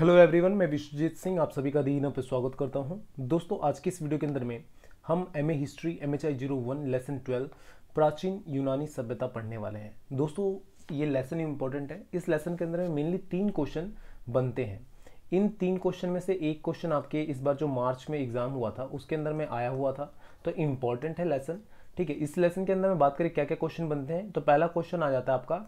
hello everyone मैं विश्वजीत सिंह आप सभी का दिन पर स्वागत करता हूं दोस्तों आज की इस वीडियो के अंदर में हम M A history M H I zero one lesson twelve प्राचीन यूनानी सभ्यता पढ़ने वाले हैं दोस्तों ये लेसन इंपॉर्टेंट है इस लेसन के अंदर में मेनली तीन क्वेश्चन बनते हैं इन तीन क्वेश्चन में से एक क्वेश्चन आपके इस बार जो मार्च में एग्ज़ाम हुआ था उसके अंदर में आया हुआ था तो इम्पॉर्टेंट है लेसन ठीक है इस लेसन के अंदर में बात करें क्या क्या क्वेश्चन बनते हैं तो पहला क्वेश्चन आ जाता है आपका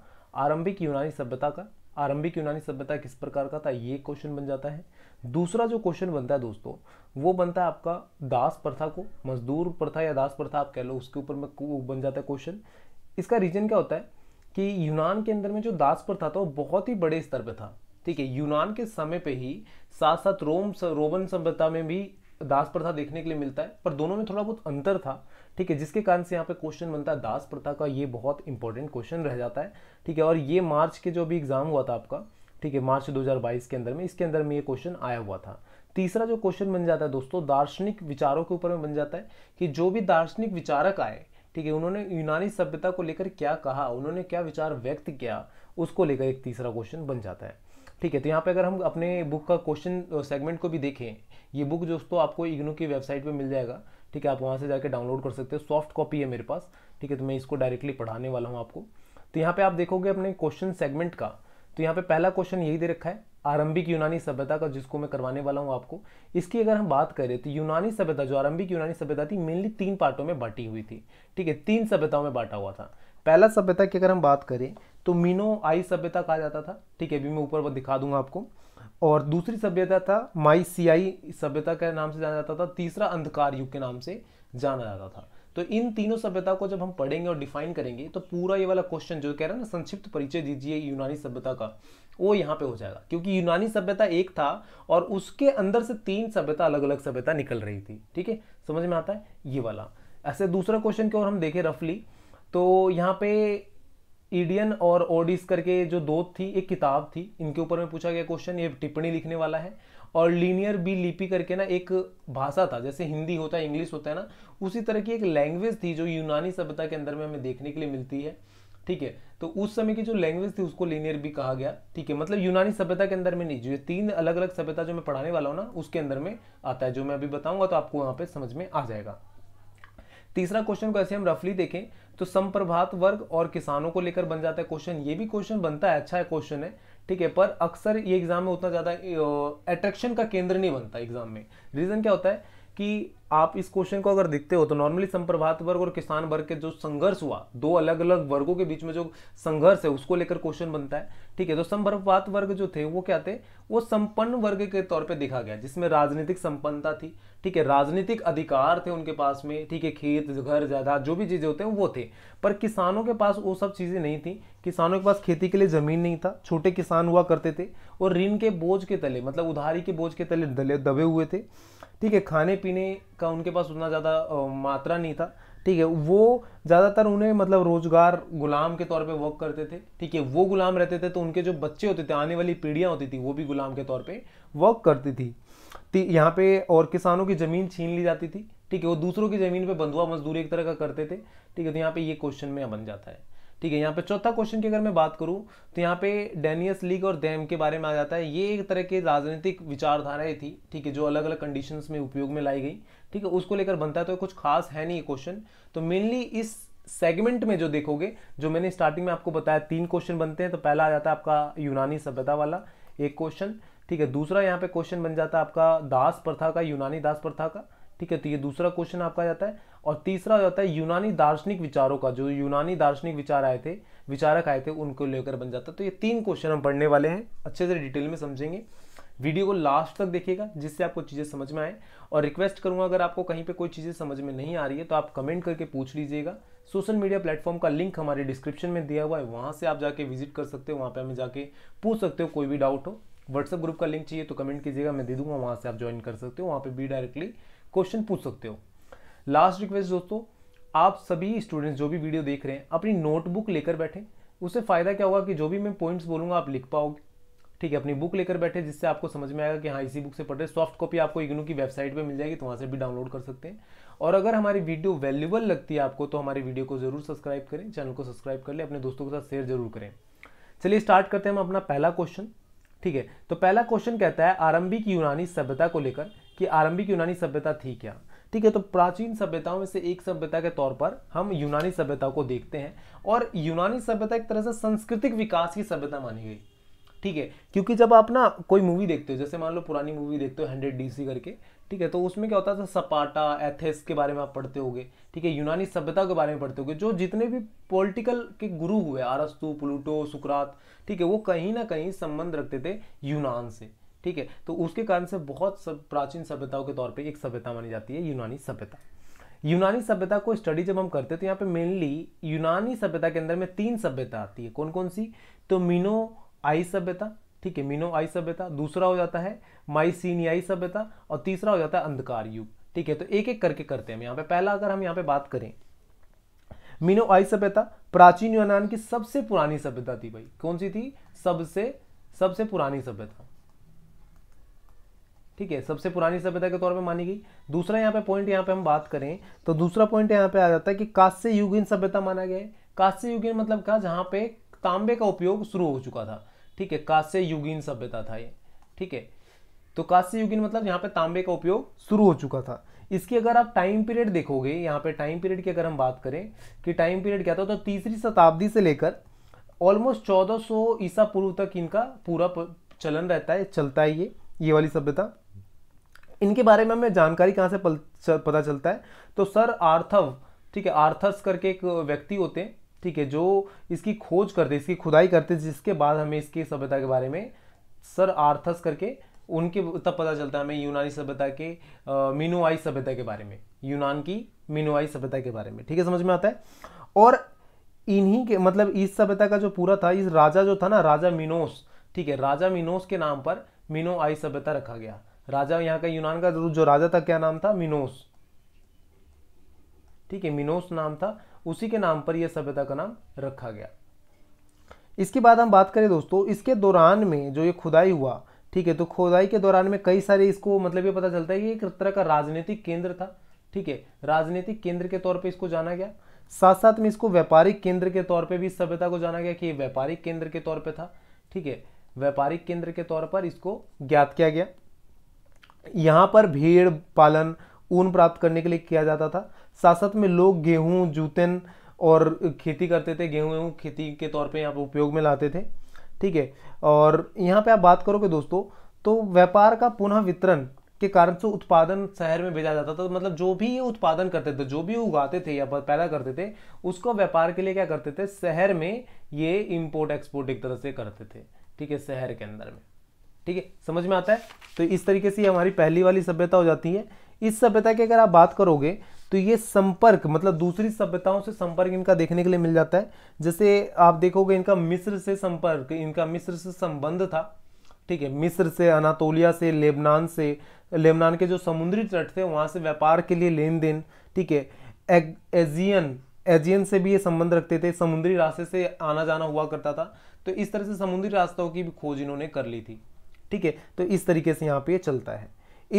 आरंभिक यूनानी सभ्यता का आरंभिक यूनानी सभ्यता किस प्रकार का था ये क्वेश्चन बन जाता है दूसरा जो क्वेश्चन बनता है दोस्तों वो बनता है आपका दास प्रथा को मजदूर प्रथा या दास प्रथा आप कह लो उसके ऊपर में बन जाता है क्वेश्चन इसका रीजन क्या होता है कि यूनान के अंदर में जो दास प्रथा था वो बहुत ही बड़े स्तर पर था ठीक है यूनान के समय पे ही साथ साथ रोम रोमन सभ्यता में भी दास प्रथा देखने के लिए मिलता है पर दोनों में थोड़ा बहुत अंतर था ठीक है जिसके कारण से यहाँ पे क्वेश्चन बनता है दास प्रथा का ये बहुत इंपॉर्टेंट क्वेश्चन रह जाता है ठीक है और ये मार्च के जो अभी एग्जाम हुआ था आपका ठीक है मार्च 2022 के अंदर में इसके अंदर में ये क्वेश्चन आया हुआ था तीसरा जो क्वेश्चन बन जाता है दोस्तों दार्शनिक विचारों के ऊपर में बन जाता है कि जो भी दार्शनिक विचारक आए ठीक है उन्होंने यूनानी सभ्यता को लेकर क्या कहा उन्होंने क्या विचार व्यक्त किया उसको लेकर एक तीसरा क्वेश्चन बन जाता है ठीक है तो यहाँ पे अगर हम अपने बुक का क्वेश्चन सेगमेंट को भी देखें ये बुक दोस्तों आपको इग्नू की वेबसाइट पे मिल जाएगा ठीक है आप वहाँ से जाकर डाउनलोड कर सकते हो सॉफ्ट कॉपी है मेरे पास ठीक है तो मैं इसको डायरेक्टली पढ़ाने वाला हूँ आपको तो यहाँ पे आप देखोगे अपने क्वेश्चन सेगमेंट का तो यहाँ पे पहला क्वेश्चन यही दे रखा है आरंभिक यूनानी सभ्यता का जिसको मैं करवाने वाला हूँ आपको इसकी अगर हम बात करें तो यूनानी सभ्यता जो आरंभिक यूनानी सभ्यता थी मेनली तीन पार्टों में बांटी हुई थी ठीक है तीन सभ्यताओं में बांटा हुआ था पहला सभ्यता की अगर हम बात करें तो मीनो आई सभ्यता कहा जाता था ठीक है अभी मैं ऊपर दिखा दूंगा आपको और दूसरी सभ्यता था माई सियाई सभ्यता के नाम से जाना जाता था तीसरा अंधकार युग के नाम से जाना जाता था तो इन तीनों सभ्यता को जब हम पढ़ेंगे और डिफाइन करेंगे तो पूरा ये वाला क्वेश्चन जो कह रहा है ना संक्षिप्त परिचय दीजिए यूनानी सभ्यता का वो यहाँ पे हो जाएगा क्योंकि यूनानी सभ्यता एक था और उसके अंदर से तीन सभ्यता अलग अलग सभ्यता निकल रही थी ठीक है समझ में आता है ये वाला ऐसे दूसरा क्वेश्चन की ओर हम देखें रफली तो यहाँ पे ईडियन और ओडिस करके जो दो थी एक किताब थी इनके ऊपर में पूछा गया क्वेश्चन ये टिप्पणी लिखने वाला है और लीनियर बी लिपि करके ना एक भाषा था जैसे हिंदी होता है इंग्लिश होता है ना उसी तरह की एक लैंग्वेज थी जो यूनानी सभ्यता के अंदर में हमें देखने के लिए मिलती है ठीक है तो उस समय की जो लैंग्वेज थी उसको लीनियर भी कहा गया ठीक है मतलब यूनानी सभ्यता के अंदर में नहीं जो तीन अलग अलग सभ्यता जो मैं पढ़ाने वाला हूँ ना उसके अंदर में आता है जो मैं अभी बताऊंगा तो आपको वहाँ पे समझ में आ जाएगा तीसरा क्वेश्चन को ऐसे हम रफली देखें तो संप्रभात वर्ग और किसानों को लेकर बन जाता है क्वेश्चन ये भी क्वेश्चन बनता है अच्छा है क्वेश्चन है ठीक है पर अक्सर ये एग्जाम में उतना ज़्यादा अट्रैक्शन का केंद्र नहीं बनता एग्जाम में रीज़न क्या होता है कि आप इस क्वेश्चन को अगर देखते हो तो नॉर्मली संप्रभात वर्ग और किसान वर्ग के जो संघर्ष हुआ दो अलग अलग वर्गों के बीच में जो संघर्ष है उसको लेकर क्वेश्चन बनता है ठीक है तो संप्रभात वर्ग जो थे वो क्या थे वो संपन्न वर्ग के तौर पे देखा गया जिसमें राजनीतिक संपन्नता थी ठीक है राजनीतिक अधिकार थे उनके पास में ठीक है खेत घर जायदाद जो भी चीज़ें होते हैं वो थे पर किसानों के पास वो सब चीज़ें नहीं थी किसानों के पास खेती के लिए ज़मीन नहीं था छोटे किसान हुआ करते थे और ऋण के बोझ के तले मतलब उधारी के बोझ के तले दबे हुए थे ठीक है खाने पीने का उनके पास उतना ज़्यादा मात्रा नहीं था ठीक है वो ज़्यादातर उन्हें मतलब रोज़गार गुलाम के तौर पे वर्क करते थे ठीक है वो गुलाम रहते थे तो उनके जो बच्चे होते थे आने वाली पीढ़ियाँ होती थी वो भी गुलाम के तौर पे वर्क करती थी यहाँ पे और किसानों की ज़मीन छीन ली जाती थी ठीक है वो दूसरों की ज़मीन पे बंधुआ मजदूरी एक तरह का करते थे ठीक है तो यहाँ पे ये क्वेश्चन में बन जाता है ठीक है यहाँ पे चौथा क्वेश्चन की अगर मैं बात करूँ तो यहाँ पे डेनियस लीग और दैम के बारे में आ जाता है ये एक तरह की राजनीतिक विचारधाराएं थी ठीक है जो अलग अलग कंडीशन में उपयोग में लाई गई ठीक है उसको लेकर बनता है तो कुछ खास है नहीं ये क्वेश्चन तो मेनली इस सेगमेंट में जो देखोगे जो मैंने स्टार्टिंग में आपको बताया तीन क्वेश्चन बनते हैं तो पहला आ जाता है आपका यूनानी सभ्यता वाला एक क्वेश्चन ठीक है दूसरा यहाँ पे क्वेश्चन बन जाता है आपका दास प्रथा का यूनानी दास प्रथा का ठीक है तो ये दूसरा क्वेश्चन आपका जाता है और तीसरा हो जाता है यूनानी दार्शनिक विचारों का जो यूनानी दार्शनिक विचार आए थे विचारक आए थे उनको लेकर बन जाता तो ये तीन क्वेश्चन हम पढ़ने वाले हैं अच्छे से डिटेल में समझेंगे वीडियो को लास्ट तक देखिएगा जिससे आपको चीज़ें समझ में आए और रिक्वेस्ट करूंगा अगर आपको कहीं पे कोई चीज़ें समझ में नहीं आ रही है तो आप कमेंट करके पूछ लीजिएगा सोशल मीडिया प्लेटफॉर्म का लिंक हमारे डिस्क्रिप्शन में दिया हुआ है वहाँ से आप जाके विजिट कर सकते हो वहाँ पर हमें जाके पूछ सकते हो कोई भी डाउट हो व्हाट्सअप ग्रुप का लिंक चाहिए तो कमेंट कीजिएगा मैं दे दूंगा वहाँ से आप ज्वाइन कर सकते हो वहाँ पर भी डायरेक्टली क्वेश्चन पूछ सकते हो लास्ट रिक्वेस्ट दोस्तों आप सभी स्टूडेंट्स जो भी वीडियो देख रहे हैं अपनी नोटबुक लेकर बैठें उससे फ़ायदा क्या होगा कि जो भी मैं पॉइंट्स बोलूँगा आप लिख पाओगे ठीक है अपनी बुक लेकर बैठे जिससे आपको समझ में आएगा कि हाँ इसी बुक से पढ़ रहे सॉफ्ट कॉपी आपको इग्नू की वेबसाइट पर मिल जाएगी तो वहाँ से भी डाउनलोड कर सकते हैं और अगर हमारी वीडियो वैल्यूबल लगती है आपको तो हमारी वीडियो को जरूर सब्सक्राइब करें चैनल को सब्सक्राइब कर लें अपने दोस्तों के साथ शेयर जरूर करें चलिए स्टार्ट करते हैं हम अपना पहला क्वेश्चन ठीक है तो पहला क्वेश्चन कहता है आरंभिक यूनानी सभ्यता को लेकर कि आरंभिक यूनानी सभ्यता थी क्या ठीक है तो प्राचीन सभ्यताओं में से एक सभ्यता के तौर पर हम यूनानी सभ्यता को देखते हैं और यूनानी सभ्यता एक तरह से सांस्कृतिक विकास की सभ्यता मानी गई ठीक है क्योंकि जब आप ना कोई मूवी देखते हो जैसे मान लो पुरानी मूवी देखते हो हंड्रेड डी करके ठीक है तो उसमें क्या होता था सपाटा एथेस के बारे में आप पढ़ते हो ठीक है यूनानी सभ्यता के बारे में पढ़ते हो जो जितने भी पॉलिटिकल के गुरु हुए आरस्तु प्लूटो सुकरात ठीक है वो कहीं ना कहीं संबंध रखते थे यूनान से ठीक है तो उसके कारण से बहुत सब प्राचीन सभ्यताओं के तौर पे एक सभ्यता मानी जाती है यूनानी सभ्यता यूनानी सभ्यता को स्टडी जब हम करते हैं तो यहाँ पे मेनली यूनानी सभ्यता के अंदर में तीन सभ्यता आती है कौन कौन सी तो मीनो आई सभ्यता ठीक है मीनो आई सभ्यता दूसरा हो जाता है माइसीनियाई सभ्यता और तीसरा हो जाता है अंधकार युग ठीक है तो एक एक करके करते हैं हम यहाँ पे पहला अगर हम यहाँ पे बात करें मीनो आई सभ्यता प्राचीन यूनान की सबसे पुरानी सभ्यता थी भाई कौन सी थी सबसे सबसे पुरानी सभ्यता ठीक है सबसे पुरानी सभ्यता के तौर पे मानी गई दूसरा यहाँ पे पॉइंट यहाँ पे हम बात करें तो दूसरा पॉइंट यहाँ पे आ जाता है कि कांस्य युगीन सभ्यता माना गया है कांस्य युगीन मतलब क्या जहाँ पे तांबे का उपयोग शुरू हो चुका था ठीक है कांस्य युगीन सभ्यता था ये ठीक है तो कांस्य युगीन मतलब यहाँ पे तांबे का उपयोग शुरू हो चुका था इसकी अगर आप टाइम पीरियड देखोगे यहाँ पे टाइम पीरियड की अगर हम बात करें कि टाइम पीरियड क्या था तो तीसरी शताब्दी से लेकर ऑलमोस्ट 1400 ईसा पूर्व तक इनका पूरा चलन रहता है चलता है ये ये वाली सभ्यता इनके बारे में हमें जानकारी कहाँ से पल, पता चलता है तो सर आर्थव ठीक है आर्थस करके एक व्यक्ति होते हैं ठीक है जो इसकी खोज करते इसकी खुदाई करते जिसके बाद हमें इसकी सभ्यता के बारे में सर आर्थस करके उनके तब पता चलता है हमें यूनानी सभ्यता के मीनोआई सभ्यता के बारे में यूनान की मीनोआई सभ्यता के बारे में ठीक है समझ में आता है और इन्हीं के मतलब इस सभ्यता का जो पूरा था इस राजा जो था ना राजा मीनोस ठीक है राजा मीनोस के नाम पर मीनोआई सभ्यता रखा गया राजा यहाँ का यूनान का जो राजा था क्या नाम था मिनोस ठीक है मिनोस नाम था उसी के नाम पर यह सभ्यता का नाम रखा गया इसके बाद हम बात करें दोस्तों इसके दौरान में जो ये खुदाई हुआ ठीक है तो खुदाई के दौरान में कई सारे इसको मतलब ये पता चलता है कि एक तरह का राजनीतिक केंद्र था ठीक है राजनीतिक केंद्र के तौर पे इसको जाना गया साथ साथ में इसको व्यापारिक केंद्र के तौर पे भी सभ्यता को जाना गया कि ये व्यापारिक केंद्र के तौर पे था ठीक है व्यापारिक केंद्र के तौर पर इसको ज्ञात किया गया यहाँ पर भेड़ पालन ऊन प्राप्त करने के लिए किया जाता था साथ साथ में लोग गेहूँ जूतन और खेती करते थे गेहूँ वेहूँ खेती के तौर पे यहाँ पर उपयोग में लाते थे ठीक है और यहाँ पे आप बात करोगे दोस्तों तो व्यापार का पुनः वितरण के कारण से उत्पादन शहर में भेजा जाता था तो मतलब जो भी ये उत्पादन करते थे जो भी उगाते थे या पैदा करते थे उसको व्यापार के लिए क्या करते थे शहर में ये इम्पोर्ट एक्सपोर्ट एक तरह से करते थे ठीक है शहर के अंदर में ठीक है समझ में आता है तो इस तरीके से हमारी पहली वाली सभ्यता हो जाती है इस सभ्यता की अगर आप बात करोगे तो ये संपर्क मतलब दूसरी सभ्यताओं से संपर्क इनका देखने के लिए मिल जाता है जैसे आप देखोगे इनका मिस्र से संपर्क इनका मिस्र से संबंध था ठीक है मिस्र से अनातोलिया से लेबनान से लेबनान के जो समुद्री तट थे वहाँ से व्यापार के लिए लेन देन ठीक है एजियन एजियन से भी ये संबंध रखते थे समुद्री रास्ते से आना जाना हुआ करता था तो इस तरह से समुद्री रास्तों की भी खोज इन्होंने कर ली थी ठीक है तो इस तरीके से यहाँ पे चलता है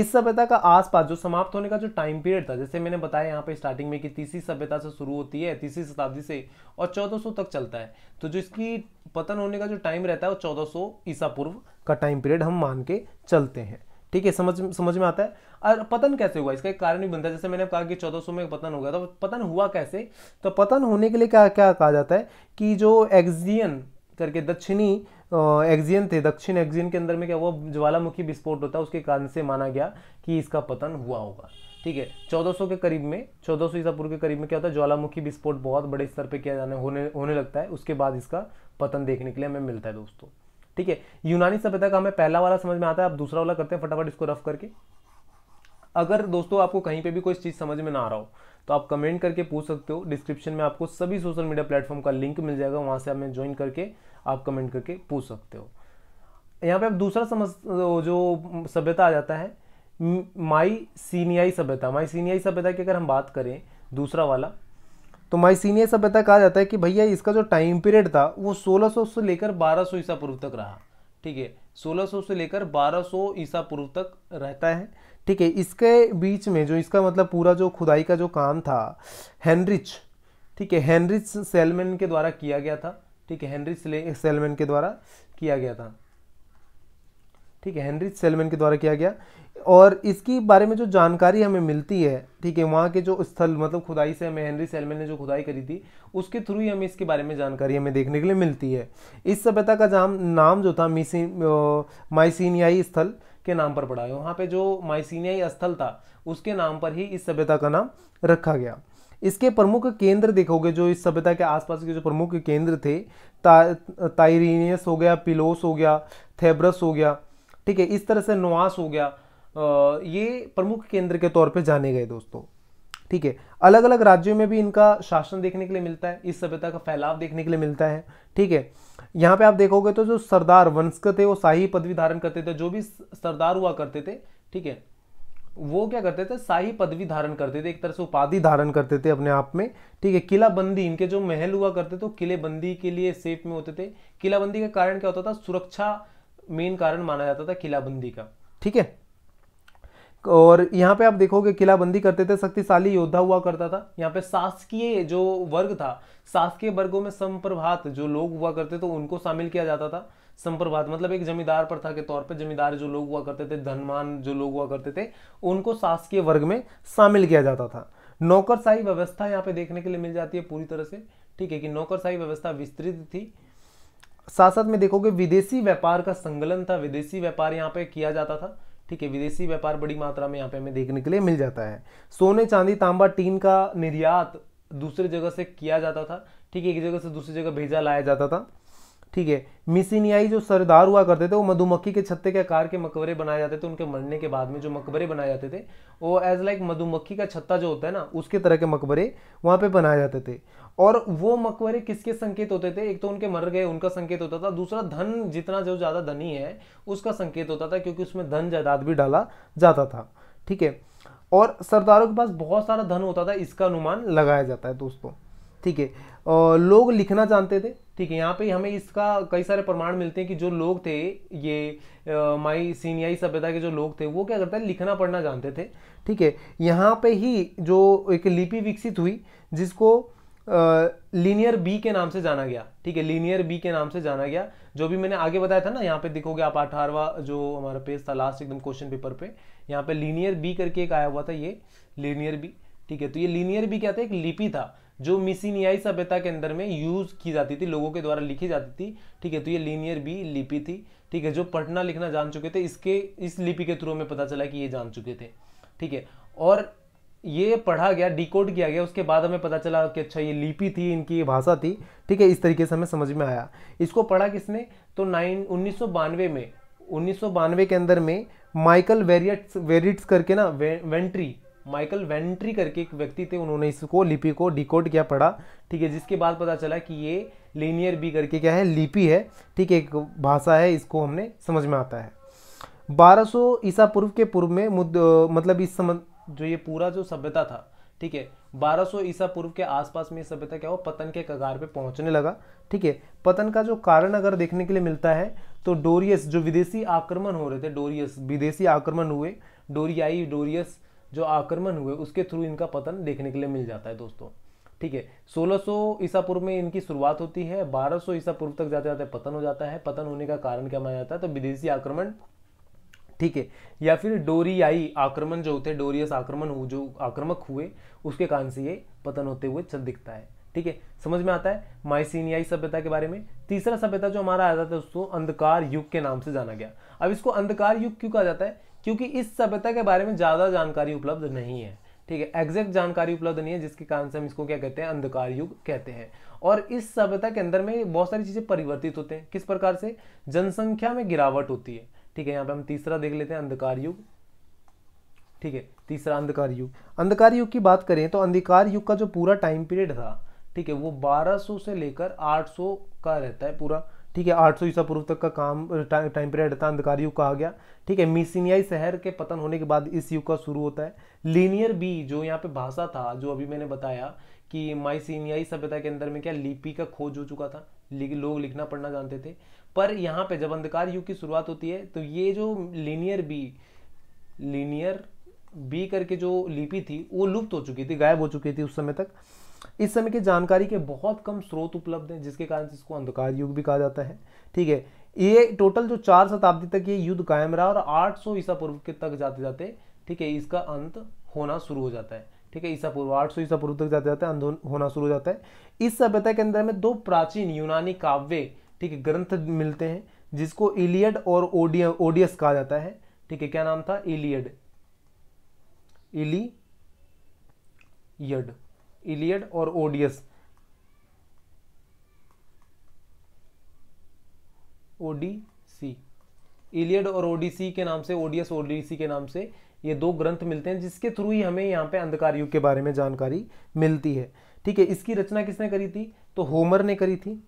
इस सभ्यता का आसपास जो समाप्त होने का जो टाइम पीरियड था जैसे मैंने बताया यहाँ पे स्टार्टिंग में कि तीसरी सभ्यता से शुरू होती है तीसरी शताब्दी से और 1400 तक चलता है तो जो इसकी पतन होने का जो टाइम रहता है वो 1400 ईसा पूर्व का टाइम पीरियड हम मान के चलते हैं ठीक है समझ समझ में आता है और पतन कैसे हुआ इसका एक कारण भी बनता है जैसे मैंने कहा कि सौ में पतन हो गया तो पतन हुआ कैसे तो पतन होने के लिए क्या क्या कहा जाता है कि जो एक्सियन करके दक्षिणी एक्जियन थे दक्षिण एक्जियन के अंदर में क्या हुआ ज्वालामुखी विस्फोट होता है उसके कारण से माना गया कि इसका पतन हुआ होगा ठीक है 1400 के करीब में 1400 सौ ईसापुर के करीब में क्या होता है ज्वालामुखी विस्फोट बहुत बड़े स्तर पे किया जाने होने होने लगता है उसके बाद इसका पतन देखने के लिए हमें मिलता है दोस्तों ठीक है यूनानी सभ्यता का हमें पहला वाला समझ में आता है आप दूसरा वाला करते हैं फटाफट इसको रफ करके अगर दोस्तों आपको कहीं पे भी कोई चीज़ समझ में ना आ रहा हो तो आप कमेंट करके पूछ सकते हो डिस्क्रिप्शन में आपको सभी सोशल मीडिया प्लेटफॉर्म का लिंक मिल जाएगा वहाँ से मैं ज्वाइन करके आप कमेंट करके पूछ सकते हो यहाँ पे आप दूसरा समझ जो सभ्यता आ जाता है माई सीनियाई सभ्यता माई सीनियाई सभ्यता की अगर हम बात करें दूसरा वाला तो माई सीनियर सभ्यता कहा जाता है कि भैया इसका जो टाइम पीरियड था वो 1600 से लेकर 1200 सौ ईसा पूर्व तक रहा ठीक है 1600 से लेकर 1200 ईसा पूर्व तक रहता है ठीक है इसके बीच में जो इसका मतलब पूरा जो खुदाई का जो काम था हेनरिच ठीक है हैनरिच सेलमैन के द्वारा किया गया था ठीक है हैनरिच सेलमैन के द्वारा किया गया था ठीक है हैनरिच सेलमैन के द्वारा किया गया और इसकी बारे में जो जानकारी हमें मिलती है ठीक है वहाँ के जो स्थल मतलब खुदाई से हमें हेनरी सेलमैन ने जो खुदाई करी थी उसके थ्रू ही हमें इसके बारे में जानकारी हमें देखने के लिए मिलती है इस सभ्यता का जाम नाम जो था मिसी माइसिनियाई स्थल के नाम पर पड़ा है वहाँ पे जो माइसिनियाई स्थल था उसके नाम पर ही इस सभ्यता का नाम रखा गया इसके प्रमुख केंद्र देखोगे जो इस सभ्यता के आसपास के जो प्रमुख केंद्र थे ता, हो गया पिलोस हो गया थेब्रस हो गया ठीक है इस तरह से नोआस हो गया ये प्रमुख केंद्र के तौर पे जाने गए दोस्तों ठीक है अलग अलग राज्यों में भी इनका शासन देखने के लिए मिलता है इस सभ्यता का फैलाव देखने के लिए मिलता है ठीक है यहाँ पे आप देखोगे तो जो सरदार वंश के थे वो शाही पदवी धारण करते थे जो भी सरदार हुआ करते थे ठीक है वो क्या करते थे शाही पदवी धारण करते थे एक तरह से उपाधि धारण करते थे अपने आप में ठीक है किलाबंदी इनके जो महल हुआ करते थे किलेबंदी के लिए सेफ में होते थे किलाबंदी का कारण क्या होता था सुरक्षा मेन कारण माना जाता था किलाबंदी का ठीक है और यहाँ पे आप देखोगे किलाबंदी करते थे शक्तिशाली योद्धा हुआ करता था यहाँ पे शासकीय जो वर्ग था शासकीय वर्गों में संप्रभात जो लोग हुआ करते थे उनको शामिल किया जाता था संप्रभात मतलब एक जमींदार प्रथा के तौर पे जमींदार जो लोग हुआ करते थे धनवान जो लोग हुआ करते थे उनको शासकीय वर्ग में शामिल किया जाता था नौकरशाही व्यवस्था यहाँ पे देखने के लिए मिल जाती है पूरी तरह से ठीक है कि नौकरशाही व्यवस्था विस्तृत थी साथ साथ में देखोगे विदेशी व्यापार का संगलन था विदेशी व्यापार यहाँ पे किया जाता था ठीक है विदेशी व्यापार बड़ी मात्रा में यहाँ पे हमें देखने के लिए मिल जाता है सोने चांदी तांबा टीन का निर्यात दूसरे जगह से किया जाता था ठीक है एक जगह से दूसरी जगह भेजा लाया जाता था ठीक है मिसिनियाई जो सरदार हुआ करते थे वो मधुमक्खी के छत्ते के आकार के मकबरे बनाए जाते थे उनके मरने के बाद में जो मकबरे बनाए जाते थे वो एज लाइक मधुमक्खी का छत्ता जो होता है ना उसके तरह के मकबरे वहाँ पे बनाए जाते थे और वो मकबरे किसके संकेत होते थे एक तो उनके मर गए उनका संकेत होता था दूसरा धन जितना जो ज़्यादा धनी है उसका संकेत होता था क्योंकि उसमें धन जायदाद भी डाला जाता था ठीक है और सरदारों के पास बहुत सारा धन होता था इसका अनुमान लगाया जाता है दोस्तों ठीक है लोग लिखना जानते थे ठीक है यहाँ पे हमें इसका कई सारे प्रमाण मिलते हैं कि जो लोग थे ये माई सीनियाई सभ्यता के जो लोग थे वो क्या करते हैं लिखना पढ़ना जानते थे ठीक है यहाँ पे ही जो एक लिपि विकसित हुई जिसको लीनियर बी के नाम से जाना गया ठीक है लीनियर बी के नाम से जाना गया जो भी मैंने आगे बताया था ना यहाँ पे देखोगे आप अठारवा जो हमारा पेज था लास्ट एकदम क्वेश्चन पेपर पे यहाँ पे लीनियर बी करके एक आया हुआ था ये लीनियर बी ठीक है तो ये लीनियर बी क्या था एक लिपि था जो मिसिनियाई सभ्यता के अंदर में यूज की जाती थी लोगों के द्वारा लिखी जाती थी ठीक है तो ये लीनियर बी लिपि थी ठीक है जो पढ़ना लिखना जान चुके थे इसके इस लिपि के थ्रू में पता चला कि ये जान चुके थे ठीक है और ये पढ़ा गया डिकोड किया गया उसके बाद हमें पता चला कि अच्छा ये लिपि थी इनकी ये भाषा थी ठीक है इस तरीके से हमें समझ में आया इसको पढ़ा किसने तो नाइन उन्नीस में उन्नीस के अंदर में माइकल वेरियट्स वेरिट्स करके ना वे, वेंट्री माइकल वेंट्री करके एक व्यक्ति थे उन्होंने इसको लिपि को डिकोड किया पढ़ा ठीक है जिसके बाद पता चला कि ये लीनियर बी करके क्या है लिपि है ठीक है एक भाषा है इसको हमने समझ में आता है 1200 ईसा पूर्व के पूर्व में मुद्द मतलब इस समझ जो ये पूरा जो सभ्यता था ठीक है 1200 ईसा पूर्व के आसपास में सभ्यता क्या हो पतन के कगार पे पहुंचने लगा ठीक है पतन का जो कारण अगर देखने के लिए मिलता है तो डोरियस जो विदेशी आक्रमण हो रहे थे डोरियस विदेशी आक्रमण हुए डोरियाई डोरियस जो आक्रमण हुए उसके थ्रू इनका पतन देखने के लिए मिल जाता है दोस्तों ठीक है 1600 ईसा पूर्व में इनकी शुरुआत होती है 1200 ईसा पूर्व तक जाते जाते पतन हो जाता है पतन होने का कारण क्या माना जाता है तो विदेशी आक्रमण ठीक है या फिर डोरियाई आक्रमण जो होते हैं डोरियस आक्रमण जो आक्रमक हुए उसके कारण से ये पतन होते हुए चल दिखता है ठीक है समझ में आता है माइसिनियाई सभ्यता के बारे में तीसरा सभ्यता जो हमारा आ जाता है दोस्तों अंधकार युग के नाम से जाना गया अब इसको अंधकार युग क्यों कहा जाता है क्योंकि इस सभ्यता के बारे में ज़्यादा जानकारी उपलब्ध नहीं है ठीक है एग्जैक्ट जानकारी उपलब्ध नहीं है जिसके कारण से हम इसको क्या कहते हैं अंधकार युग कहते हैं और इस सभ्यता के अंदर में बहुत सारी चीज़ें परिवर्तित होते हैं किस प्रकार से जनसंख्या में गिरावट होती है ठीक है यहाँ पे हम तीसरा देख लेते हैं अंधकार युग ठीक है तीसरा अंधकार युग अंधकार युग की बात करें तो अंधकार युग का जो पूरा टाइम पीरियड था ठीक है वो 1200 से लेकर 800 का रहता है पूरा ठीक है आठ सौ ईसा पूर्व तक का काम टाइम टा, पीरियड था अंधकार युग कहा गया ठीक है मिसिनियाई शहर के पतन होने के बाद इस युग का शुरू होता है लीनियर बी जो यहाँ पे भाषा था जो अभी मैंने बताया कि माइसिनियाई सभ्यता के अंदर में क्या लिपि का खोज हो चुका था लोग लिखना पढ़ना जानते थे पर यहाँ पे जब अंधकार युग की शुरुआत होती है तो ये जो लीनियर बी लीनियर बी करके जो लिपि थी वो लुप्त हो चुकी थी गायब हो चुकी थी उस समय तक इस समय की जानकारी के बहुत कम स्रोत उपलब्ध हैं जिसके कारण इसको अंधकार युग भी कहा जाता है ठीक है ये टोटल जो चार शताब्दी तक ये युद्ध कायम रहा और 800 सौ ईसा पूर्व के तक जाते जाते ठीक है इसका अंत होना शुरू हो जाता है ठीक है ईसा पूर्व 800 ईसा पूर्व तक जाते जाते अंत होना शुरू हो जाता है इस सभ्यता के अंदर में दो प्राचीन यूनानी काव्य ठीक है ग्रंथ मिलते हैं जिसको इलियड और ओडिय ओडियस कहा जाता है ठीक है क्या नाम था इलियड इली यड इलियड और ओडियस ओडीसी इलियड और ओडीसी के नाम से ओडियस ओडीसी के नाम से ये दो ग्रंथ मिलते हैं जिसके थ्रू ही हमें यहाँ पे अंधकार युग के बारे में जानकारी मिलती है ठीक है इसकी रचना किसने करी थी तो होमर ने करी थी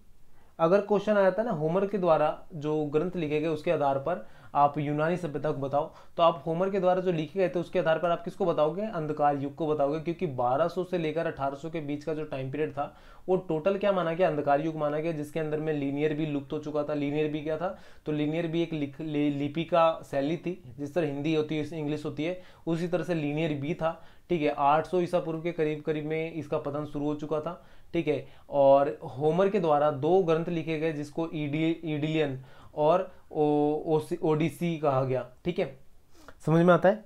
अगर क्वेश्चन आया था ना होमर के द्वारा जो ग्रंथ लिखे गए उसके आधार पर आप यूनानी सभ्यता को बताओ तो आप होमर के द्वारा जो लिखे गए थे उसके आधार पर आप किसको बताओगे अंधकार युग को बताओगे क्योंकि 1200 से लेकर 1800 के बीच का जो टाइम पीरियड था वो टोटल क्या माना गया अंधकार युग माना गया जिसके अंदर में लीनियर भी लुप्त हो चुका था लीनियर भी क्या था तो लीनियर भी एक लिपि का शैली थी जिस तरह हिंदी होती है इंग्लिश होती है उसी तरह से लीनियर भी था ठीक है 800 ईसा पूर्व के करीब करीब में इसका पतन शुरू हो चुका था ठीक है और होमर के द्वारा दो ग्रंथ लिखे गए जिसको ईडी ईडिलियन और ओ सी कहा गया ठीक है समझ में आता है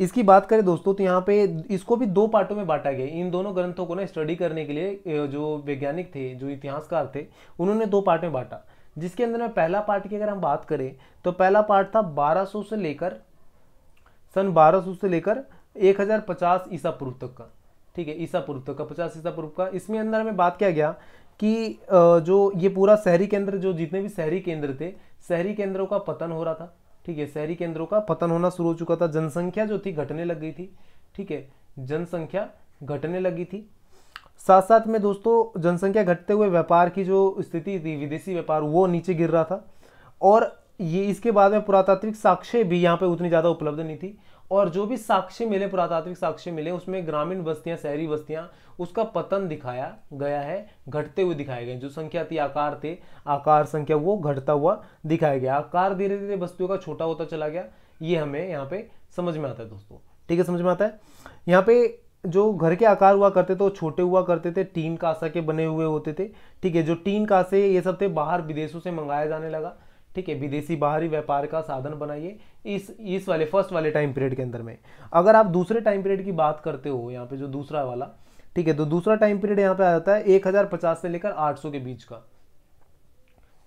इसकी बात करें दोस्तों तो यहाँ पे इसको भी दो पार्टों में बांटा गया इन दोनों ग्रंथों को ना स्टडी करने के लिए जो वैज्ञानिक थे जो इतिहासकार थे उन्होंने दो पार्ट में बांटा जिसके अंदर में पहला पार्ट की अगर हम बात करें तो पहला पार्ट था 1200 से लेकर सन 1200 से लेकर 1050 ईसा पूर्व तक का ठीक है ईसा पूर्व तक का 50 ईसा पूर्व का इसमें अंदर में बात किया गया कि जो ये पूरा शहरी केंद्र जो जितने भी शहरी केंद्र थे शहरी केंद्रों का पतन हो रहा था ठीक है शहरी केंद्रों का पतन होना शुरू हो चुका था जनसंख्या जो थी घटने लग गई थी ठीक है जनसंख्या घटने लगी थी साथ साथ में दोस्तों जनसंख्या घटते हुए व्यापार की जो स्थिति थी विदेशी व्यापार वो नीचे गिर रहा था और ये इसके बाद में पुरातात्विक साक्ष्य भी यहाँ पे उतनी ज़्यादा उपलब्ध नहीं थी और जो भी साक्ष्य मिले पुरातात्विक साक्ष्य मिले उसमें ग्रामीण बस्तियां शहरी बस्तियां उसका पतन दिखाया गया है घटते हुए दिखाए गए जो संख्या थी आकार थे आकार संख्या वो घटता हुआ दिखाया गया आकार धीरे धीरे बस्तियों का छोटा होता चला गया ये हमें यहाँ पे समझ में आता है दोस्तों ठीक है समझ में आता है यहाँ पे जो घर के आकार हुआ करते थे वो छोटे हुआ करते थे टीन कासा के बने हुए होते थे ठीक है जो टीन कासे ये सब थे बाहर विदेशों से मंगाया जाने लगा ठीक है विदेशी बाहरी व्यापार का साधन बनाइए इस इस वाले फर्स्ट वाले टाइम पीरियड के अंदर में अगर आप दूसरे टाइम पीरियड की बात करते हो यहाँ पे जो दूसरा वाला ठीक है तो दूसरा टाइम पीरियड यहाँ पे आ जाता है एक हज़ार पचास से लेकर आठ सौ के बीच का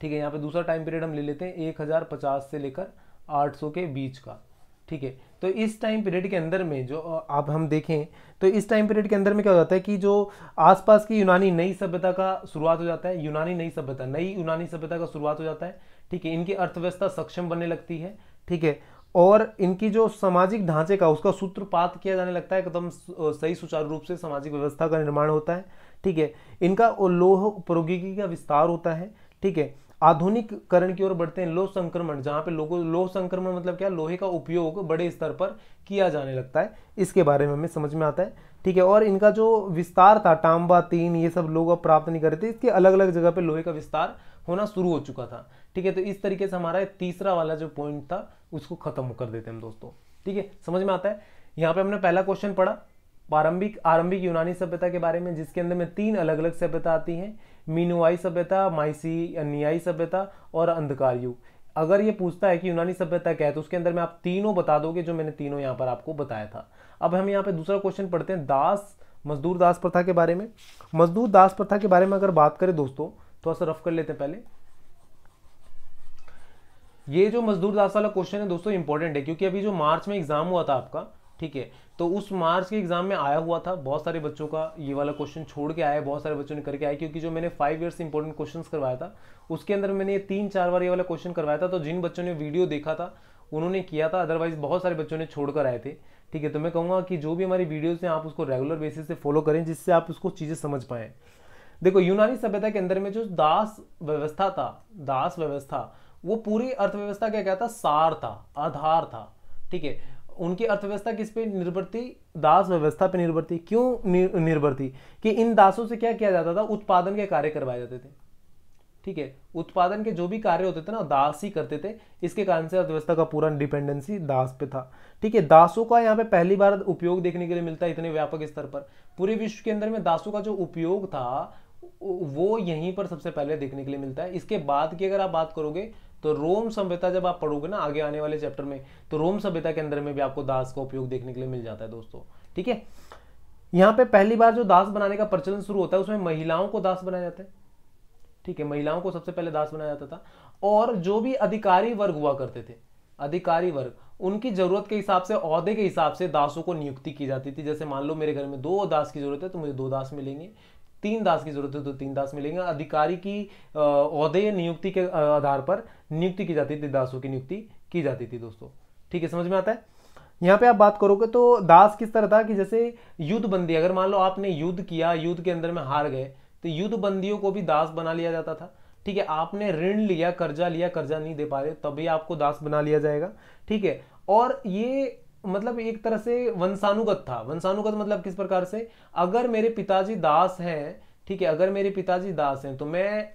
ठीक है यहाँ पे दूसरा टाइम पीरियड हम ले लेते हैं एक हज़ार पचास से लेकर आठ सौ के बीच का ठीक है तो इस टाइम पीरियड के अंदर में जो आप हम देखें तो इस टाइम पीरियड के अंदर में क्या हो जाता है कि जो आसपास की यूनानी नई सभ्यता का शुरुआत हो जाता है यूनानी नई सभ्यता नई यूनानी सभ्यता का शुरुआत हो जाता है ठीक है इनकी अर्थव्यवस्था सक्षम बनने लगती है ठीक है और इनकी जो सामाजिक ढांचे का उसका सूत्रपात किया जाने लगता है एकदम सही सुचारू रूप से सामाजिक व्यवस्था का निर्माण होता है ठीक है इनका लोह प्रौद्योगिकी का विस्तार होता है ठीक है आधुनिककरण की ओर बढ़ते हैं लोह संक्रमण जहाँ पे लोगों लोह संक्रमण मतलब क्या लोहे का उपयोग बड़े स्तर पर किया जाने लगता है इसके बारे में हमें समझ में आता है ठीक है और इनका जो विस्तार था टाम्बा तीन ये सब लोग अब प्राप्त नहीं कर रहे थे इसके अलग अलग जगह पे लोहे का विस्तार होना शुरू हो चुका था ठीक है तो इस तरीके से हमारा तीसरा वाला जो पॉइंट था उसको खत्म कर देते हैं हम दोस्तों ठीक है समझ में आता है यहाँ पे हमने पहला क्वेश्चन पढ़ा प्रारंभिक आरंभिक यूनानी सभ्यता के बारे में जिसके अंदर में तीन अलग अलग सभ्यता आती हैं मीनुआई सभ्यता माइसी नियाई सभ्यता और अंधकार युग अगर ये पूछता है कि यूनानी सभ्यता क्या है तो उसके अंदर में आप तीनों बता दोगे जो मैंने तीनों यहाँ पर आपको बताया था अब हम यहाँ पे दूसरा क्वेश्चन पढ़ते हैं दास मजदूर दास प्रथा के बारे में मजदूर दास प्रथा के बारे में अगर बात करें दोस्तों थोड़ा सा रफ कर लेते हैं पहले ये जो मजदूर दास वाला क्वेश्चन है दोस्तों इंपॉर्टेंट है क्योंकि अभी जो मार्च में एग्जाम हुआ था आपका ठीक है तो उस मार्च के एग्जाम में आया हुआ था बहुत सारे बच्चों का ये वाला क्वेश्चन छोड़ के आया बहुत सारे बच्चों ने करके आया क्योंकि जो मैंने फाइव ईयर्स इंपॉर्टेंट क्वेश्चंस करवाया था उसके अंदर मैंने ये तीन चार बार ये वाला क्वेश्चन करवाया था तो जिन बच्चों ने वीडियो देखा था उन्होंने किया था अदरवाइज बहुत सारे बच्चों ने छोड़कर आए थे ठीक है तो मैं कहूँगा कि जो भी हमारी वीडियोज़ हैं आप उसको रेगुलर बेसिस से फॉलो करें जिससे आप उसको चीज़ें समझ पाएँ देखो यूनानी सभ्यता के अंदर में जो दास व्यवस्था था दास व्यवस्था वो पूरी अर्थव्यवस्था क्या कहता सार था आधार था ठीक है उनकी अर्थव्यवस्था किस पे निर्भर थी दास व्यवस्था पे निर्भर थी क्यों निर्भर थी कि इन दासों से क्या किया जाता था उत्पादन के कार्य करवाए जाते थे ठीक है उत्पादन के जो भी कार्य होते थे ना दास ही करते थे इसके कारण से अर्थव्यवस्था का पूरा डिपेंडेंसी दास पे था ठीक है दासों का यहाँ पे पहली बार उपयोग देखने के लिए मिलता है इतने व्यापक स्तर पर पूरे विश्व के अंदर में दासों का जो उपयोग था वो यहीं पर सबसे पहले देखने के लिए मिलता है इसके बाद की अगर आप बात करोगे तो रोम सभ्यता जब आप पढ़ोगे ना आगे आने वाले चैप्टर में तो रोम सभ्यता के अंदर में भी आपको दास का उपयोग देखने के लिए मिल जाता है दोस्तों ठीक है यहाँ पे पहली बार जो दास बनाने का प्रचलन शुरू होता है उसमें महिलाओं को दास बनाया जाता है ठीक है महिलाओं को सबसे पहले दास बनाया जाता था और जो भी अधिकारी वर्ग हुआ करते थे अधिकारी वर्ग उनकी जरूरत के हिसाब से औहदे के हिसाब से दासों को नियुक्ति की जाती थी जैसे मान लो मेरे घर में दो दास की जरूरत है तो मुझे दो दास मिलेंगे तीन दास की जरूरत है तो तीन दास मिलेंगे अधिकारी की औहदे नियुक्ति के आधार पर नियुक्ति की जाती थी दासों की नियुक्ति की जाती थी दोस्तों ठीक है समझ में आता है यहाँ पे आप बात करोगे तो दास किस तरह था कि जैसे युद्ध बंदी अगर मान लो आपने युद्ध किया युद्ध के अंदर में हार गए तो युद्ध बंदियों को भी दास बना लिया जाता था ठीक है आपने ऋण लिया कर्जा लिया कर्जा नहीं दे पा रहे तभी आपको दास बना लिया जाएगा ठीक है और ये मतलब एक तरह से वंशानुगत था वंशानुगत मतलब किस प्रकार से अगर मेरे पिताजी दास हैं ठीक है अगर मेरे पिताजी दास हैं तो मैं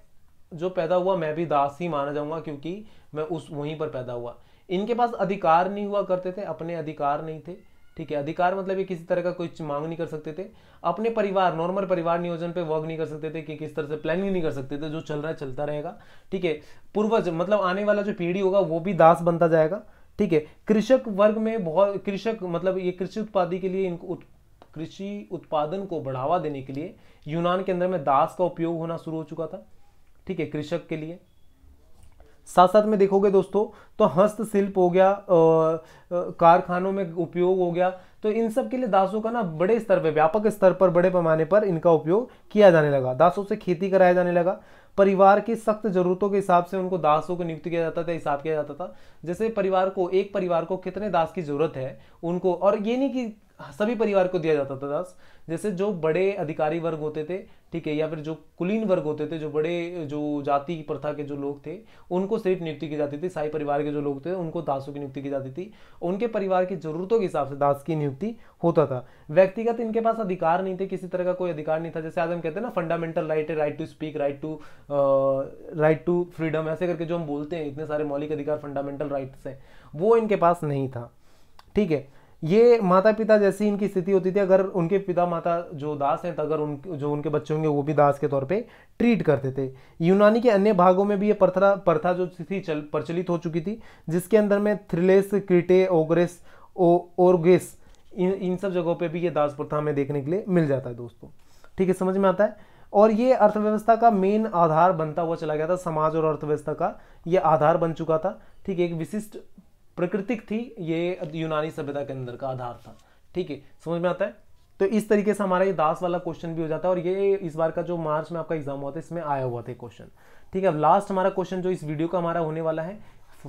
जो पैदा हुआ मैं भी दास ही माना जाऊंगा क्योंकि मैं उस वहीं पर पैदा हुआ इनके पास अधिकार नहीं हुआ करते थे अपने अधिकार नहीं थे ठीक है अधिकार मतलब ये किसी तरह का कोई मांग नहीं कर सकते थे अपने परिवार नॉर्मल परिवार नियोजन पे वर्क नहीं कर सकते थे कि किस तरह से प्लानिंग नहीं कर सकते थे जो चल रहा है चलता रहेगा ठीक है पूर्वज मतलब आने वाला जो पीढ़ी होगा वो भी दास बनता जाएगा ठीक है कृषक वर्ग में बहुत कृषक मतलब ये कृषि उत्पादी के लिए इनको कृषि उत्पादन को बढ़ावा देने के लिए यूनान के अंदर में दास का उपयोग होना शुरू हो चुका था ठीक है कृषक के लिए साथ साथ में देखोगे दोस्तों तो हस्तशिल्प हो गया कारखानों में उपयोग हो गया तो इन सब के लिए दासों का ना बड़े स्तर पर व्यापक स्तर पर बड़े पैमाने पर इनका उपयोग किया जाने लगा दासों से खेती कराया जाने लगा परिवार की सख्त जरूरतों के हिसाब से उनको दासों को नियुक्त किया जाता था हिसाब किया जाता था जैसे परिवार को एक परिवार को कितने दास की जरूरत है उनको और ये नहीं कि सभी परिवार को दिया जाता था दास जैसे जो बड़े अधिकारी वर्ग होते थे ठीक है या फिर जो कुलीन वर्ग होते थे जो बड़े जो जाति प्रथा के जो लोग थे उनको सिर्फ नियुक्ति की जाती थी साई परिवार के जो लोग थे उनको दासों की नियुक्ति की जाती थी उनके परिवार की जरूरतों के हिसाब से दास की नियुक्ति होता था व्यक्तिगत इनके पास अधिकार नहीं थे किसी तरह का कोई अधिकार नहीं था जैसे आज हम कहते हैं ना फंडामेंटल राइट है right to speak right to right to freedom ऐसे करके जो हम बोलते हैं इतने सारे मौलिक अधिकार फंडामेंटल राइट्स हैं वो इनके पास नहीं था ठीक है ये माता पिता जैसी इनकी स्थिति होती थी अगर उनके पिता माता जो दास हैं तो अगर उन जो उनके बच्चे होंगे वो भी दास के तौर पे ट्रीट करते थे यूनानी के अन्य भागों में भी ये प्रथा प्रथा जो स्थिति चल प्रचलित हो चुकी थी जिसके अंदर में थ्रिलेस क्रिटे ओग्रेस ओ ओरगेस इन इन सब जगहों पर भी ये दास प्रथा हमें देखने के लिए मिल जाता है दोस्तों ठीक है समझ में आता है और ये अर्थव्यवस्था का मेन आधार बनता हुआ चला गया था समाज और अर्थव्यवस्था का ये आधार बन चुका था ठीक है एक विशिष्ट प्रकृतिक थी ये यूनानी सभ्यता के अंदर का आधार था ठीक है समझ में आता है तो इस तरीके से हमारा ये दास वाला क्वेश्चन भी हो जाता है और ये इस बार का जो मार्च में आपका एग्जाम हुआ था इसमें आया हुआ था क्वेश्चन ठीक है अब लास्ट हमारा क्वेश्चन जो इस वीडियो का हमारा होने वाला है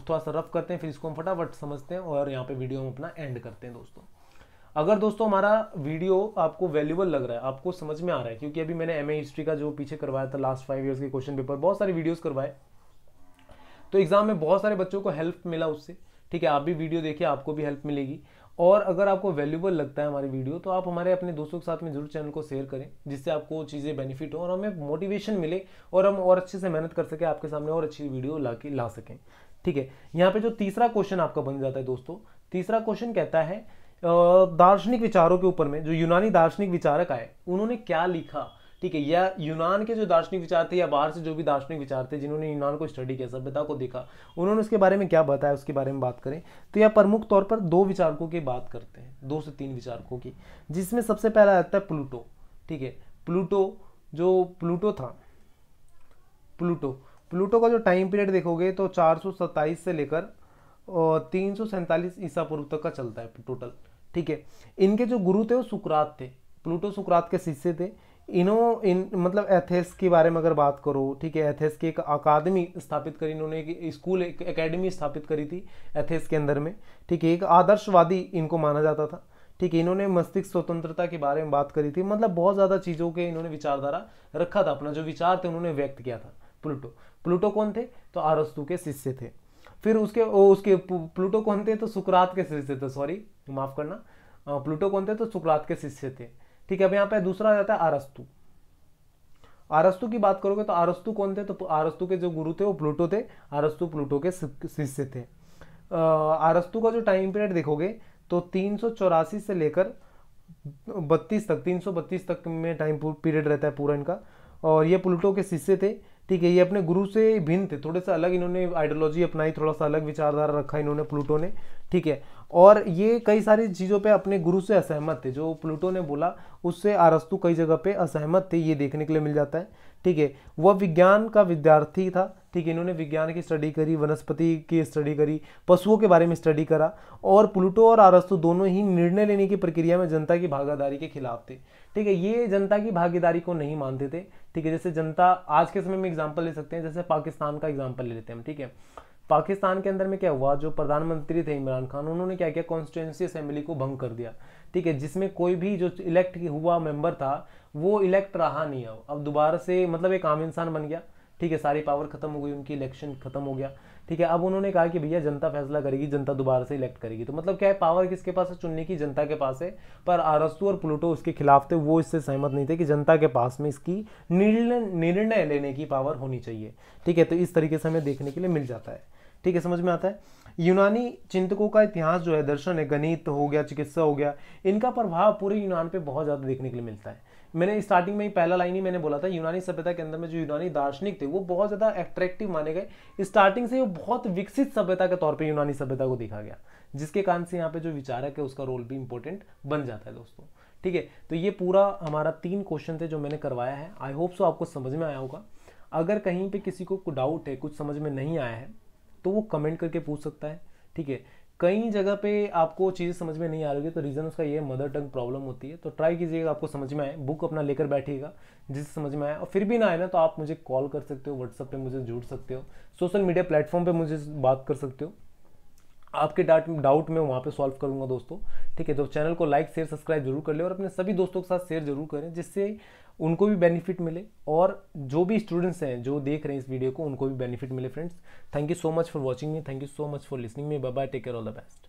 थोड़ा सा रफ करते हैं फिर इसको हम फटाफट समझते हैं और यहाँ पे वीडियो हम अपना एंड करते हैं दोस्तों अगर दोस्तों हमारा वीडियो आपको वैल्यूबल लग रहा है आपको समझ में आ रहा है क्योंकि अभी मैंने एम हिस्ट्री का जो पीछे करवाया था लास्ट फाइव ईयर्स के क्वेश्चन पेपर बहुत सारे वीडियोस करवाए तो एग्जाम में बहुत सारे बच्चों को हेल्प मिला उससे ठीक है आप भी वीडियो देखिए आपको भी हेल्प मिलेगी और अगर आपको वैल्यूबल लगता है हमारी वीडियो तो आप हमारे अपने दोस्तों के साथ में जरूर चैनल को शेयर करें जिससे आपको चीज़ें बेनिफिट हो और हमें मोटिवेशन मिले और हम और अच्छे से मेहनत कर सकें आपके सामने और अच्छी वीडियो ला के ला सकें ठीक है यहाँ पे जो तीसरा क्वेश्चन आपका बन जाता है दोस्तों तीसरा क्वेश्चन कहता है दार्शनिक विचारों के ऊपर में जो यूनानी दार्शनिक विचारक आए उन्होंने क्या लिखा ठीक है या यूनान के जो दार्शनिक विचार थे या बाहर से जो भी दार्शनिक विचार थे जिन्होंने यूनान को स्टडी किया सभ्यता को देखा उन्होंने उसके बारे में क्या बताया उसके बारे में बात करें तो यह प्रमुख तौर पर दो विचारकों की बात करते हैं दो से तीन विचारकों की जिसमें सबसे पहला आता है प्लूटो ठीक है प्लूटो जो प्लूटो था प्लूटो प्लूटो का जो टाइम पीरियड देखोगे तो चार से लेकर तीन सौ सैंतालीस ईसा पूर्व तक का चलता है टोटल ठीक है इनके जो गुरु थे वो सुकरात थे प्लूटो सुकरात के शिष्य थे इन्हों इन मतलब एथेस के बारे में अगर बात करो ठीक है एथेस की एक अकादमी स्थापित करी इन्होंने एक स्कूल एक एकेडमी स्थापित करी थी एथेस के अंदर में ठीक है एक आदर्शवादी इनको माना जाता था ठीक है इन्होंने मस्तिष्क स्वतंत्रता के बारे में बात करी थी मतलब बहुत ज़्यादा चीज़ों के इन्होंने विचारधारा रखा था अपना जो विचार थे उन्होंने व्यक्त किया था प्लूटो प्लूटो कौन थे तो आरस्तु के शिष्य थे फिर उसके उसके प्लूटो कौन थे तो सुकरात के शिष्य थे सॉरी माफ़ करना प्लूटो कौन थे तो सुकरात के शिष्य थे ठीक है अब यहाँ पे दूसरा आ जाता है आरस्तु आरस्तु की बात करोगे तो आरस्तु कौन थे तो आरस्तु के जो गुरु थे वो प्लूटो थे आरस्तु प्लूटो के शिष्य थे आरस्तु का जो टाइम पीरियड देखोगे तो तीन से लेकर बत्तीस तक तीन बत्तीस तक में टाइम पीरियड रहता है पूरा इनका और ये प्लूटो के शिष्य थे ठीक है ये अपने गुरु से भिन्न थे थोड़े से अलग इन्होंने आइडियोलॉजी अपनाई थोड़ा सा अलग विचारधारा रखा इन्होंने प्लूटो ने ठीक है और ये कई सारी चीज़ों पे अपने गुरु से असहमत थे जो प्लूटो ने बोला उससे आरस्तु कई जगह पे असहमत थे ये देखने के लिए मिल जाता है ठीक है वह विज्ञान का विद्यार्थी था ठीक है इन्होंने विज्ञान की स्टडी करी वनस्पति की स्टडी करी पशुओं के बारे में स्टडी करा और प्लूटो और आरस्तु दोनों ही निर्णय लेने की प्रक्रिया में जनता की भागीदारी के खिलाफ थे ठीक है ये जनता की भागीदारी को नहीं मानते थे ठीक है जैसे जनता आज के समय में एग्जाम्पल ले सकते हैं जैसे पाकिस्तान का एग्जाम्पल ले लेते हैं हम ठीक है पाकिस्तान के अंदर में क्या हुआ जो प्रधानमंत्री थे इमरान खान उन्होंने क्या किया कॉन्स्टिट्यूंसी असेंबली को भंग कर दिया ठीक है जिसमें कोई भी जो इलेक्ट हुआ मेंबर था वो इलेक्ट रहा नहीं अब अब दोबारा से मतलब एक आम इंसान बन गया ठीक है सारी पावर खत्म हो गई उनकी इलेक्शन खत्म हो गया ठीक है अब उन्होंने कहा कि भैया जनता फैसला करेगी जनता दोबारा से इलेक्ट करेगी तो मतलब क्या है पावर किसके पास है चुनने की जनता के पास है पर आरस्तु और प्लूटो उसके खिलाफ थे वो इससे सहमत नहीं थे कि जनता के पास में इसकी निर्णय निर्णय लेने की पावर होनी चाहिए ठीक है तो इस तरीके से हमें देखने के लिए मिल जाता है ठीक है समझ में आता है यूनानी चिंतकों का इतिहास जो है दर्शन है गणित हो गया चिकित्सा हो गया इनका प्रभाव पूरे यूनान पे बहुत ज़्यादा देखने के लिए मिलता है मैंने स्टार्टिंग में ही पहला लाइन ही मैंने बोला था यूनानी सभ्यता के अंदर में जो यूनानी दार्शनिक थे वो बहुत ज़्यादा एट्रैक्टिव माने गए स्टार्टिंग से वो बहुत विकसित सभ्यता के तौर पर यूनानी सभ्यता को देखा गया जिसके कारण से यहाँ पे जो विचारक है उसका रोल भी इंपॉर्टेंट बन जाता है दोस्तों ठीक है तो ये पूरा हमारा तीन क्वेश्चन थे जो मैंने करवाया है आई होप सो आपको समझ में आया होगा अगर कहीं पे किसी को डाउट है कुछ समझ में नहीं आया है तो वो कमेंट करके पूछ सकता है ठीक है कई जगह पे आपको चीज़ें समझ में नहीं आ रही है तो रीज़न उसका ये मदर टंग प्रॉब्लम होती है तो ट्राई कीजिएगा आपको समझ में आए बुक अपना लेकर बैठिएगा जिससे समझ में आए और फिर भी ना आए ना तो आप मुझे कॉल कर सकते हो व्हाट्सअप पे मुझे जुड़ सकते हो सोशल मीडिया प्लेटफॉर्म पे मुझे बात कर सकते हो आपके डाउट डाउट मैं वहाँ पर सॉल्व करूँगा दोस्तों ठीक है तो चैनल को लाइक शेयर सब्सक्राइब जरूर कर ले और अपने सभी दोस्तों के साथ शेयर जरूर करें जिससे उनको भी बेनिफिट मिले और जो भी स्टूडेंट्स हैं जो देख रहे हैं इस वीडियो को उनको भी बेनिफिट मिले friends thank you so much for watching me thank you so much for listening me bye take care all the best